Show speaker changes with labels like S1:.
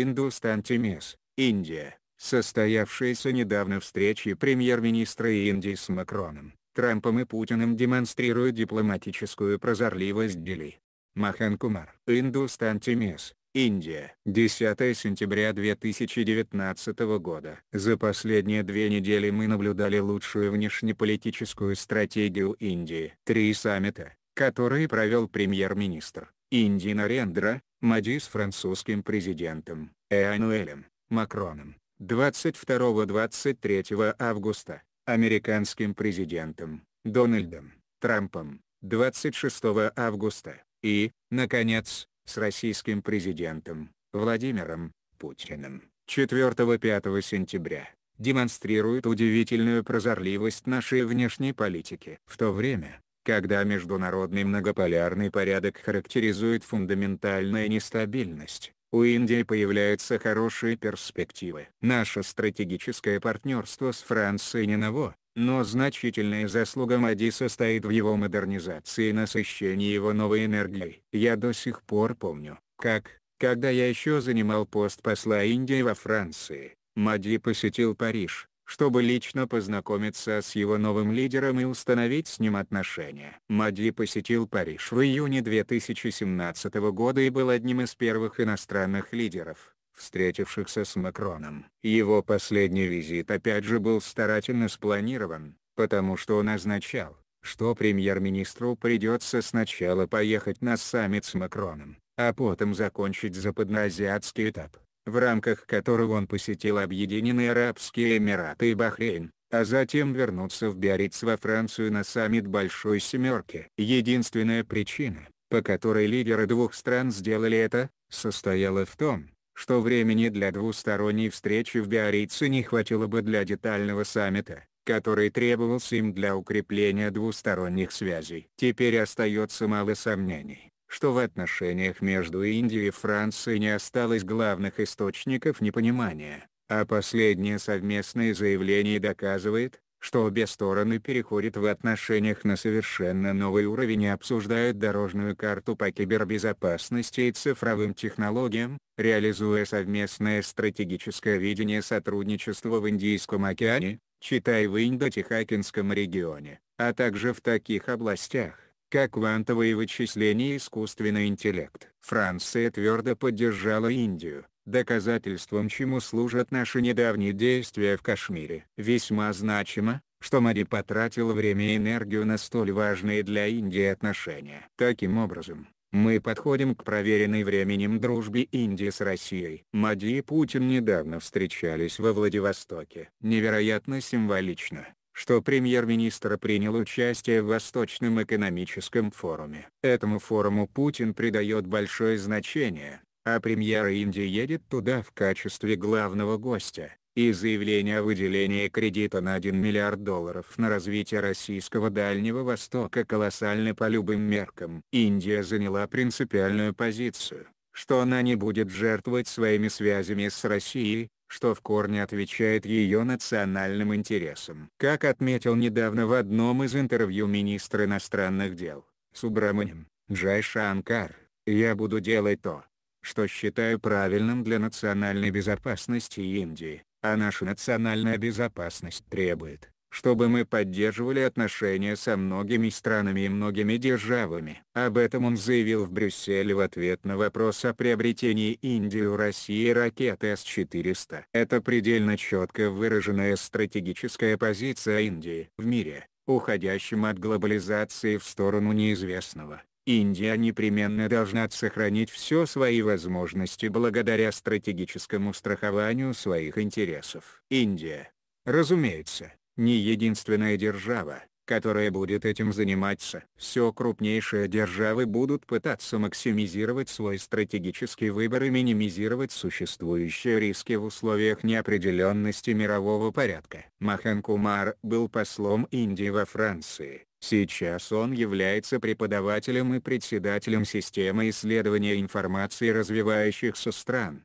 S1: Индустан Тимис, Индия, состоявшаяся недавно встречи премьер-министра Индии с Макроном, Трампом и Путиным демонстрирует дипломатическую прозорливость Дели. Махан Кумар, Индустан Тимис, Индия. 10 сентября 2019 года. За последние две недели мы наблюдали лучшую внешнеполитическую стратегию Индии. Три саммита, которые провел премьер-министр Индии Нарендра Мади с французским президентом Эммануэлем Макроном 22-23 августа, американским президентом Дональдом Трампом 26 августа и, наконец, с российским президентом Владимиром Путиным 4-5 сентября демонстрирует удивительную прозорливость нашей внешней политики. В то время, когда международный многополярный порядок характеризует фундаментальная нестабильность, у Индии появляются хорошие перспективы. Наше стратегическое партнерство с Францией не ново, но значительная заслуга Мади состоит в его модернизации и насыщении его новой энергией. Я до сих пор помню, как, когда я еще занимал пост посла Индии во Франции, Мади посетил Париж, чтобы лично познакомиться с его новым лидером и установить с ним отношения. Мади посетил Париж в июне 2017 года и был одним из первых иностранных лидеров, встретившихся с Макроном. Его последний визит опять же был старательно спланирован, потому что он означал, что премьер-министру придется сначала поехать на саммит с Макроном, а потом закончить западноазиатский этап в рамках которого он посетил Объединенные Арабские Эмираты и Бахрейн, а затем вернуться в Биарриц во Францию на саммит Большой Семерки. Единственная причина, по которой лидеры двух стран сделали это, состояла в том, что времени для двусторонней встречи в Биаррице не хватило бы для детального саммита, который требовался им для укрепления двусторонних связей. Теперь остается мало сомнений, что в отношениях между Индией и Францией не осталось главных источников непонимания, а последнее совместное заявление доказывает, что обе стороны переходят в отношениях на совершенно новый уровень и обсуждают дорожную карту по кибербезопасности и цифровым технологиям, реализуя совместное стратегическое видение сотрудничества в Индийском океане, читай в Индо-Тихоокеанском регионе, а также в таких областях, как квантовые вычисления и искусственный интеллект. Франция твердо поддержала Индию, доказательством чему служат наши недавние действия в Кашмире. Весьма значимо, что Мари потратил время и энергию на столь важные для Индии отношения. Таким образом, мы подходим к проверенной временем дружбе Индии с Россией. Мади и Путин недавно встречались во Владивостоке. Невероятно символично, что премьер-министр принял участие в Восточном экономическом форуме. Этому форуму Путин придает большое значение, а премьер Индии едет туда в качестве главного гостя, и заявление о выделении кредита на 1 миллиард долларов на развитие российского Дальнего Востока колоссально по любым меркам. Индия заняла принципиальную позицию, что она не будет жертвовать своими связями с Россией, что в корне отвечает ее национальным интересам. Как отметил недавно в одном из интервью министр иностранных дел, Субраманим, Джай Шанкар, «Я буду делать то, что считаю правильным для национальной безопасности Индии, а наша национальная безопасность требует» чтобы мы поддерживали отношения со многими странами и многими державами. Об этом он заявил в Брюсселе в ответ на вопрос о приобретении Индии у России ракеты С-400. Это предельно четко выраженная стратегическая позиция Индии в мире, уходящем от глобализации в сторону неизвестного. Индия непременно должна сохранить все свои возможности благодаря стратегическому страхованию своих интересов. Индия, разумеется, не единственная держава, которая будет этим заниматься. Все крупнейшие державы будут пытаться максимизировать свой стратегический выбор и минимизировать существующие риски в условиях неопределенности мирового порядка. Махан Кумар был послом Индии во Франции. Сейчас он является преподавателем и председателем системы исследования информации развивающихся стран.